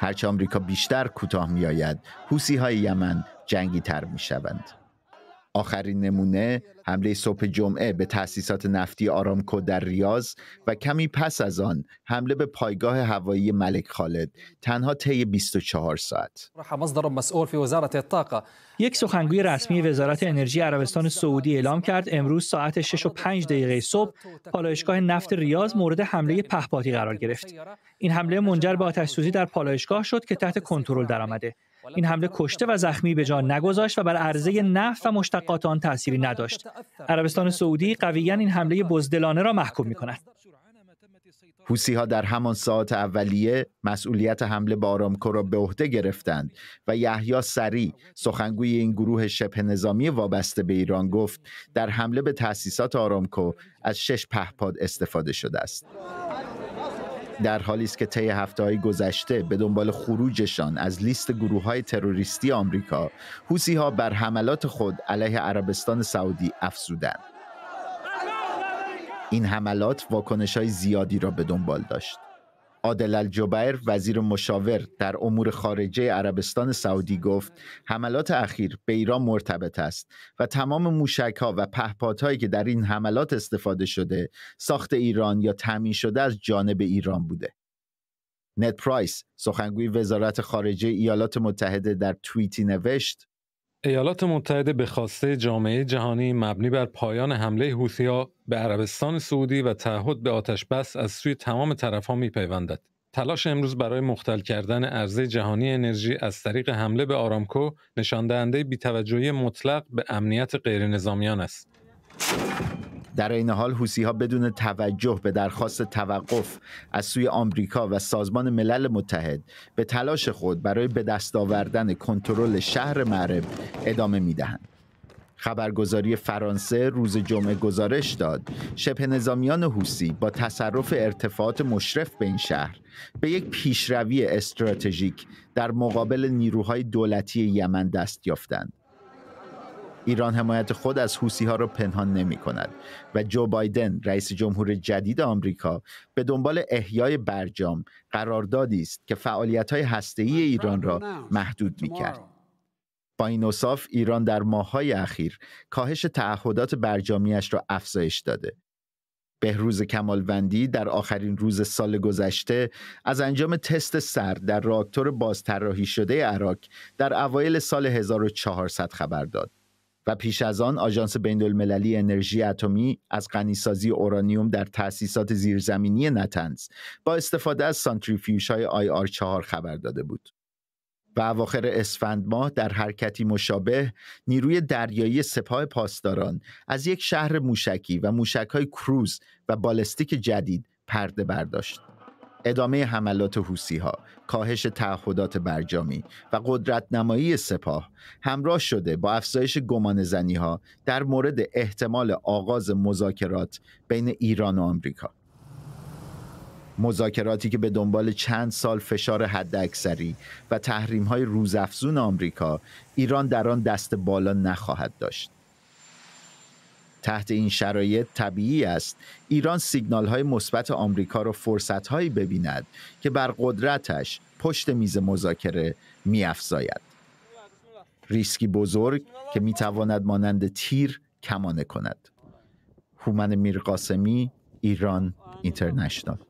هرچه آمریکا بیشتر کوتاه میآید حوسی های یمن جنگی تر می شوند. آخرین نمونه حمله صبح جمعه به تأسیسات نفتی آرامکو در ریاض و کمی پس از آن حمله به پایگاه هوایی ملک خالد تنها طی 24 ساعت یک سخنگوی رسمی وزارت انرژی عربستان سعودی اعلام کرد امروز ساعت 6 و 5 دقیقه صبح پالایشگاه نفت ریاض مورد حمله پهپادی قرار گرفت این حمله منجر به آتش سوزی در پالایشگاه شد که تحت کنترل درآمده این حمله کشته و زخمی به جان نگذاشت و بر عرضه نفت و مشتقات آن تأثیری نداشت عربستان سعودی قویا این حمله بزدلانه را محکوم می کند حوسی ها در همان ساعت اولیه مسئولیت حمله به آرامکو را به عهده گرفتند و یحیی سری سخنگوی این گروه شبه نظامی وابسته به ایران گفت در حمله به تأسیسات آرامکو از شش پهپاد استفاده شده است در حالی است که طی هفتههای گذشته به دنبال خروجشان از لیست گروه های تروریستی آمریکا حوسی ها بر حملات خود علیه عربستان سعودی افزودند این حملات واکنش های زیادی را به دنبال داشت عادل الجبیر وزیر مشاور در امور خارجه عربستان سعودی گفت حملات اخیر به ایران مرتبط است و تمام موشک ها و پهپادهایی که در این حملات استفاده شده ساخت ایران یا تامین شده از جانب ایران بوده نت پرایس سخنگوی وزارت خارجه ایالات متحده در توییتی نوشت ایالات متحده به خواسته جامعه جهانی مبنی بر پایان حمله حوثی‌ها به عربستان سعودی و تعهد به آتش بس از سوی تمام طرفها میپیوندد. تلاش امروز برای مختل کردن عرضه جهانی انرژی از طریق حمله به آرامکو نشان دهنده بیتوجهی مطلق به امنیت غیرنظامیان است. در این حال حوسی ها بدون توجه به درخواست توقف از سوی آمریکا و سازمان ملل متحد به تلاش خود برای به دست آوردن کنترل شهر معرب ادامه می دهند. خبرگزاری فرانسه روز جمعه گزارش داد شبه نظامیان حوسی با تصرف ارتفاعات مشرف به این شهر به یک پیشروی استراتژیک در مقابل نیروهای دولتی یمن دست یافتند ایران حمایت خود از حوسی ها را پنهان نمی کند و جو بایدن رئیس جمهور جدید آمریکا به دنبال احیای برجام قراردادی است که فعالیت های هسته ای ایران را محدود می کرد. با این اصاف ایران در ماههای اخیر کاهش تعهدات برجامیش را افزایش داده. بهروز کمالوندی در آخرین روز سال گذشته از انجام تست سر در راکتور بازطراحی شده عراق در اوایل سال 1400 خبر داد. و پیش از آن آژانس بین‌المللی انرژی اتمی از غنیسازی اورانیوم در تأسیسات زیرزمینی نتنز با استفاده از سانتریفیوژهای های آی 4 خبر داده بود. و اواخر اسفند ماه در حرکتی مشابه نیروی دریایی سپاه پاسداران از یک شهر موشکی و موشک های کروز و بالستیک جدید پرده برداشت. ادامه حملات حوسی ها، کاهش تعهدات برجامی و قدرت نمایی سپاه همراه شده با افزایش گمان زنی ها در مورد احتمال آغاز مذاکرات بین ایران و آمریکا. مذاکراتی که به دنبال چند سال فشار حداکثری و تحریم های روزافزون آمریکا ایران در آن دست بالا نخواهد داشت. تحت این شرایط طبیعی است ایران سیگنال های مثبت آمریکا را فرصت هایی ببیند که بر قدرتش پشت میز مذاکره میافزاید ریسکی بزرگ که میتواند مانند تیر کمانه کند هومن میرقاسمی ایران اینترنشنال